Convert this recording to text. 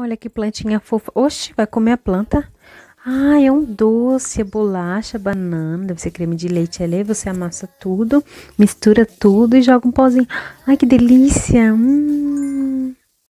Olha que plantinha fofa. Oxe, vai comer a planta? Ah, é um doce, é bolacha, banana, deve ser creme de leite ali, é, você amassa tudo, mistura tudo e joga um pozinho. Ai, que delícia! Hum.